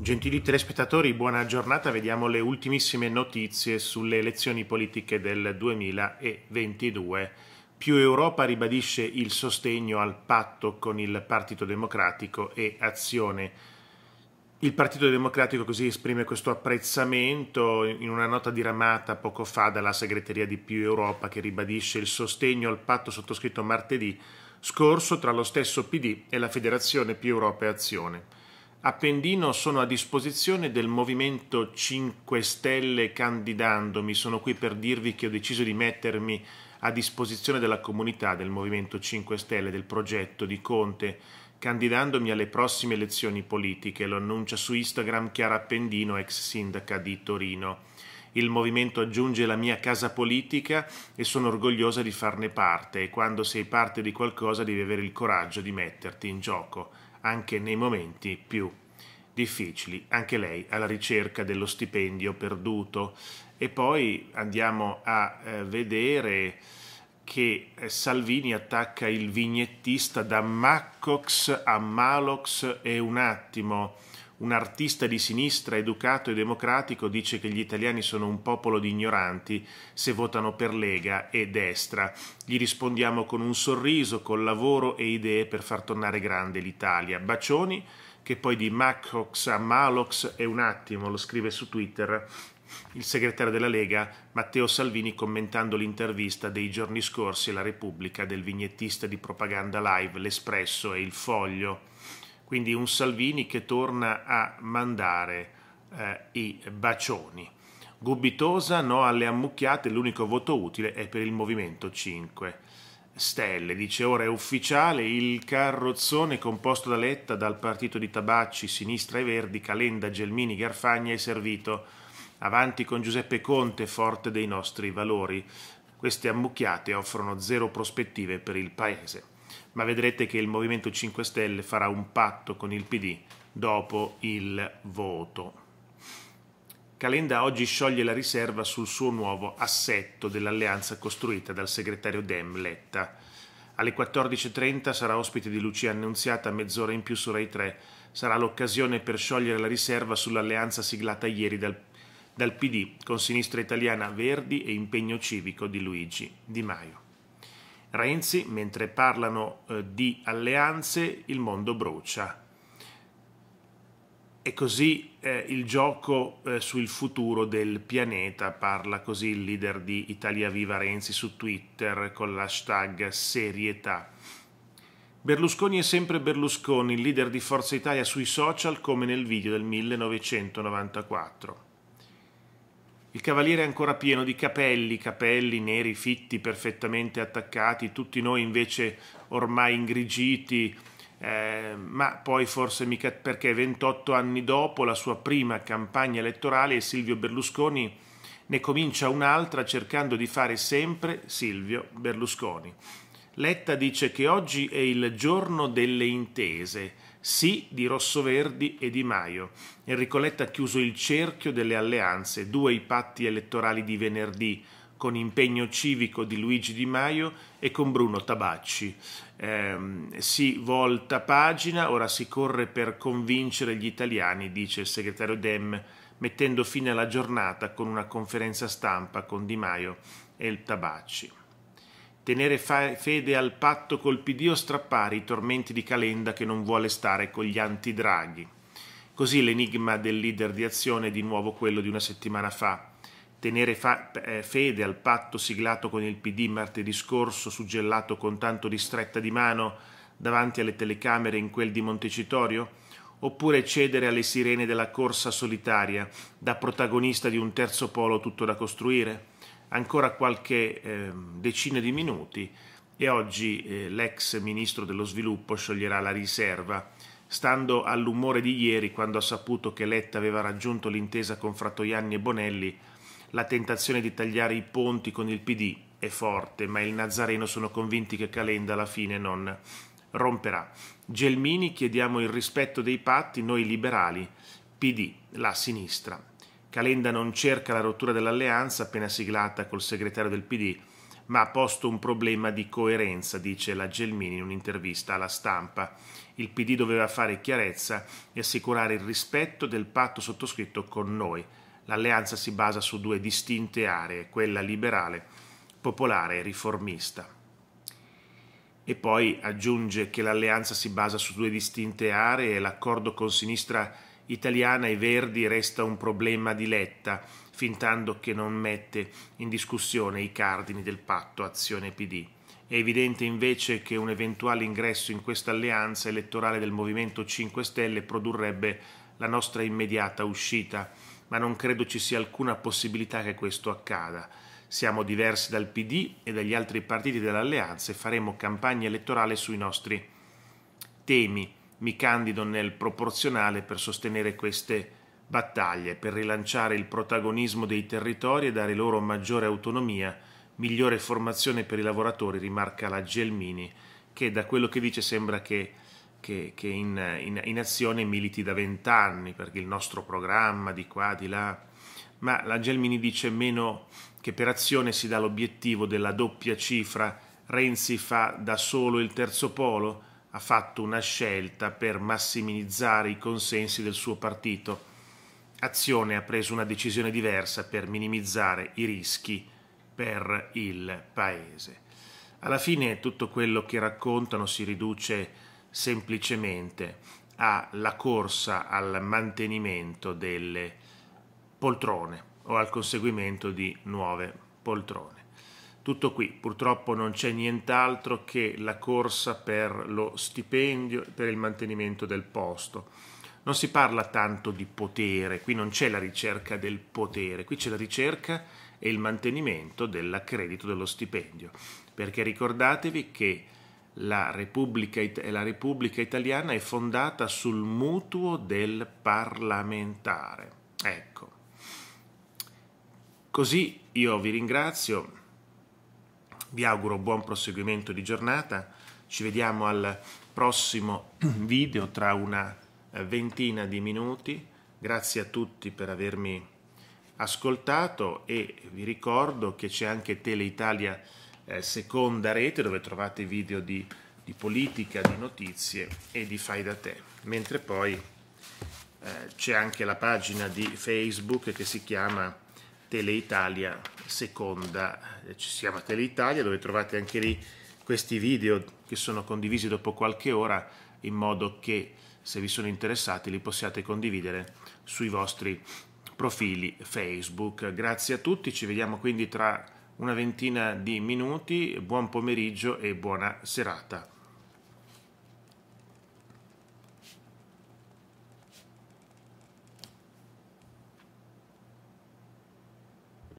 Gentili telespettatori, buona giornata. Vediamo le ultimissime notizie sulle elezioni politiche del 2022. Più Europa ribadisce il sostegno al patto con il Partito Democratico e Azione. Il Partito Democratico così esprime questo apprezzamento in una nota diramata poco fa dalla segreteria di Più Europa che ribadisce il sostegno al patto sottoscritto martedì scorso tra lo stesso PD e la Federazione Più Europa e Azione. Appendino sono a disposizione del Movimento 5 Stelle candidandomi, sono qui per dirvi che ho deciso di mettermi a disposizione della comunità del Movimento 5 Stelle, del progetto di Conte, candidandomi alle prossime elezioni politiche, lo annuncia su Instagram Chiara Appendino, ex sindaca di Torino. Il movimento aggiunge la mia casa politica e sono orgogliosa di farne parte e quando sei parte di qualcosa devi avere il coraggio di metterti in gioco anche nei momenti più difficili, anche lei alla ricerca dello stipendio perduto. E poi andiamo a eh, vedere che eh, Salvini attacca il vignettista da Maccox a Malox e un attimo un artista di sinistra educato e democratico dice che gli italiani sono un popolo di ignoranti se votano per Lega e destra. Gli rispondiamo con un sorriso, con lavoro e idee per far tornare grande l'Italia. Bacioni, che poi di Macox a Malox è un attimo, lo scrive su Twitter il segretario della Lega Matteo Salvini commentando l'intervista dei giorni scorsi alla Repubblica del vignettista di propaganda live L'Espresso e Il Foglio quindi un Salvini che torna a mandare eh, i bacioni. Gubitosa, no alle ammucchiate, l'unico voto utile è per il Movimento 5 Stelle. Dice ora è ufficiale il carrozzone composto da Letta dal partito di Tabacci, Sinistra e Verdi, Calenda, Gelmini, Garfagna è Servito. Avanti con Giuseppe Conte, forte dei nostri valori. Queste ammucchiate offrono zero prospettive per il Paese ma vedrete che il Movimento 5 Stelle farà un patto con il PD dopo il voto. Calenda oggi scioglie la riserva sul suo nuovo assetto dell'alleanza costruita dal segretario Dem Letta. Alle 14.30 sarà ospite di Lucia Annunziata mezz'ora in più su Rai 3. Sarà l'occasione per sciogliere la riserva sull'alleanza siglata ieri dal, dal PD con Sinistra Italiana Verdi e Impegno Civico di Luigi Di Maio. Renzi, mentre parlano eh, di alleanze, il mondo brucia. E così eh, il gioco eh, sul futuro del pianeta, parla così il leader di Italia Viva Renzi su Twitter con l'hashtag serietà. Berlusconi è sempre Berlusconi, il leader di Forza Italia sui social come nel video del 1994. Il cavaliere è ancora pieno di capelli, capelli neri fitti, perfettamente attaccati, tutti noi invece ormai ingrigiti, eh, ma poi forse mica perché 28 anni dopo la sua prima campagna elettorale Silvio Berlusconi ne comincia un'altra cercando di fare sempre Silvio Berlusconi. Letta dice che oggi è il giorno delle intese, sì di Rossoverdi e Di Maio. Enrico Letta ha chiuso il cerchio delle alleanze, due i patti elettorali di venerdì, con impegno civico di Luigi Di Maio e con Bruno Tabacci. Eh, si volta pagina, ora si corre per convincere gli italiani, dice il segretario Dem, mettendo fine alla giornata con una conferenza stampa con Di Maio e il Tabacci tenere fede al patto col PD o strappare i tormenti di Calenda che non vuole stare con gli antidraghi. Così l'enigma del leader di azione è di nuovo quello di una settimana fa. Tenere eh, fede al patto siglato con il PD martedì scorso, suggellato con tanto di stretta di mano davanti alle telecamere in quel di Montecitorio? Oppure cedere alle sirene della corsa solitaria, da protagonista di un terzo polo tutto da costruire? ancora qualche ehm, decina di minuti e oggi eh, l'ex ministro dello sviluppo scioglierà la riserva, stando all'umore di ieri quando ha saputo che Letta aveva raggiunto l'intesa con Frattoianni e Bonelli, la tentazione di tagliare i ponti con il PD è forte, ma il Nazareno sono convinti che Calenda alla fine non romperà. Gelmini chiediamo il rispetto dei patti, noi liberali, PD, la sinistra Calenda non cerca la rottura dell'alleanza appena siglata col segretario del PD, ma ha posto un problema di coerenza, dice la Gelmini in un'intervista alla stampa. Il PD doveva fare chiarezza e assicurare il rispetto del patto sottoscritto con noi. L'alleanza si basa su due distinte aree, quella liberale, popolare e riformista. E poi aggiunge che l'alleanza si basa su due distinte aree e l'accordo con sinistra italiana ai Verdi resta un problema di letta, fintando che non mette in discussione i cardini del patto Azione PD. È evidente invece che un eventuale ingresso in questa alleanza elettorale del Movimento 5 Stelle produrrebbe la nostra immediata uscita, ma non credo ci sia alcuna possibilità che questo accada. Siamo diversi dal PD e dagli altri partiti dell'alleanza e faremo campagna elettorale sui nostri temi mi candido nel proporzionale per sostenere queste battaglie, per rilanciare il protagonismo dei territori e dare loro maggiore autonomia, migliore formazione per i lavoratori, rimarca la Gelmini, che da quello che dice sembra che, che, che in, in, in azione militi da vent'anni, perché il nostro programma di qua, di là, ma la Gelmini dice meno che per azione si dà l'obiettivo della doppia cifra, Renzi fa da solo il terzo polo, ha fatto una scelta per massimizzare i consensi del suo partito. Azione ha preso una decisione diversa per minimizzare i rischi per il paese. Alla fine tutto quello che raccontano si riduce semplicemente alla corsa al mantenimento delle poltrone o al conseguimento di nuove poltrone. Tutto qui, purtroppo non c'è nient'altro che la corsa per lo stipendio, per il mantenimento del posto. Non si parla tanto di potere, qui non c'è la ricerca del potere, qui c'è la ricerca e il mantenimento dell'accredito dello stipendio, perché ricordatevi che la Repubblica, la Repubblica italiana è fondata sul mutuo del parlamentare. Ecco. Così io vi ringrazio vi auguro buon proseguimento di giornata, ci vediamo al prossimo video tra una eh, ventina di minuti. Grazie a tutti per avermi ascoltato e vi ricordo che c'è anche Teleitalia eh, seconda rete dove trovate video di, di, politica, di notizie e di fai da te, mentre poi eh, c'è anche la pagina di Facebook che si chiama Teleitalia seconda. Eh, ci siamo a Teleitalia dove trovate anche lì questi video che sono condivisi dopo qualche ora in modo che se vi sono interessati li possiate condividere sui vostri profili Facebook. Grazie a tutti, ci vediamo quindi tra una ventina di minuti, buon pomeriggio e buona serata.